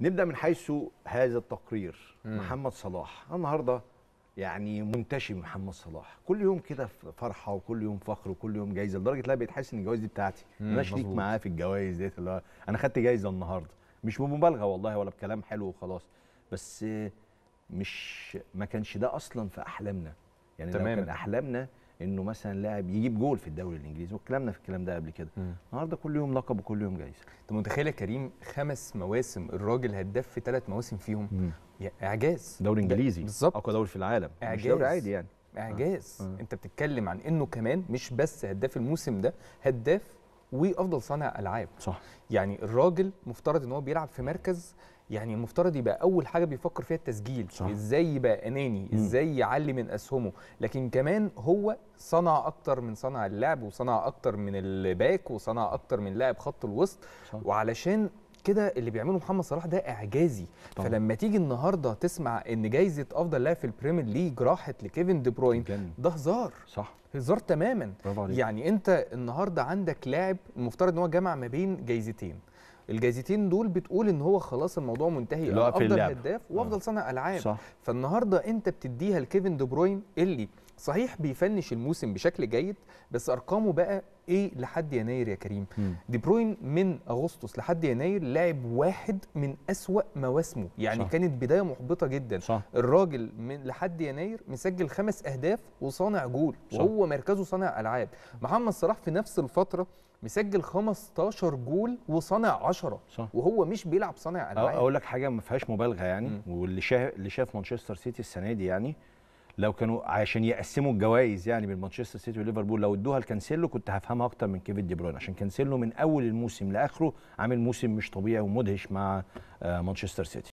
نبدا من حيث هذا التقرير مم. محمد صلاح النهارده يعني منتشي محمد صلاح كل يوم كده فرحه وكل يوم فخر وكل يوم جايزه لدرجه لا بيتحس ان الجوائز دي بتاعتي انا شريك معاه في الجوائز ديت اللي انا خدت جايزه النهارده مش بمبالغه والله ولا بكلام حلو وخلاص بس مش ما كانش ده اصلا في احلامنا يعني تمام. لو كان احلامنا انه مثلا لاعب يجيب جول في الدوري الانجليزي واتكلمنا في الكلام ده قبل كده النهارده كل يوم لقب وكل يوم جايزه انت متخيل يا كريم خمس مواسم الراجل هداف في ثلاث مواسم فيهم مم. اعجاز دوري انجليزي بالظبط اقوى دوري في العالم إعجاز. مش دوري عادي يعني اعجاز آه. آه. انت بتتكلم عن انه كمان مش بس هداف الموسم ده هداف وافضل صانع العاب صح يعني الراجل مفترض ان هو بيلعب في مركز يعني المفترض يبقى اول حاجه بيفكر فيها التسجيل صح. ازاي يبقى اناني ازاي يعلي من اسهمه لكن كمان هو صنع اكتر من صنع اللعب وصنع اكتر من الباك وصنع اكتر من لاعب خط الوسط صح. وعلشان كده اللي بيعمله محمد صلاح ده اعجازي طبعا. فلما تيجي النهارده تسمع ان جايزه افضل لاعب في البريمير ليج راحت لكيفن دي بروين ده هزار صح هزار تماما يعني انت النهارده عندك لاعب المفترض ان هو جمع ما بين جايزتين الجايزتين دول بتقول ان هو خلاص الموضوع منتهي افضل هداف وافضل آه. صانع العاب صح. فالنهارده انت بتديها لكيفن دي بروين اللي صحيح بيفنش الموسم بشكل جيد بس ارقامه بقى ايه لحد يناير يا كريم دي بروين من اغسطس لحد يناير لعب واحد من اسوا مواسمه يعني صح. كانت بدايه محبطه جدا صح. الراجل من لحد يناير مسجل خمس اهداف وصانع جول صح. وهو مركزه صانع العاب محمد صلاح في نفس الفتره مسجل 15 جول وصانع 10 صح. وهو مش بيلعب صانع العاب اقول لك حاجه ما فيهاش مبالغه يعني م. واللي شاف اللي شاف مانشستر سيتي السنه دي يعني لو كانوا عشان يقسموا الجوائز يعني بين مانشستر سيتي وليفربول لو ادوها لكانسيلو كنت هفهمها اكتر من كيفيد دي بروين عشان كانسيلو من اول الموسم لاخره عامل موسم مش طبيعي ومدهش مع آه، مانشستر سيتي